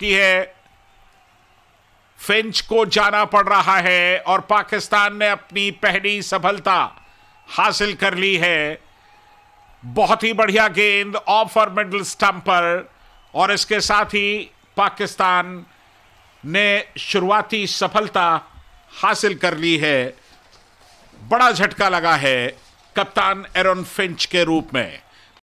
की है फिंच को जाना पड़ रहा है और पाकिस्तान ने अपनी पहली सफलता हासिल कर ली है बहुत ही बढ़िया गेंद ऑफ और मिडल स्टंप पर और इसके साथ ही पाकिस्तान ने शुरुआती सफलता हासिल कर ली है बड़ा झटका लगा है कप्तान एरन फिंच के रूप में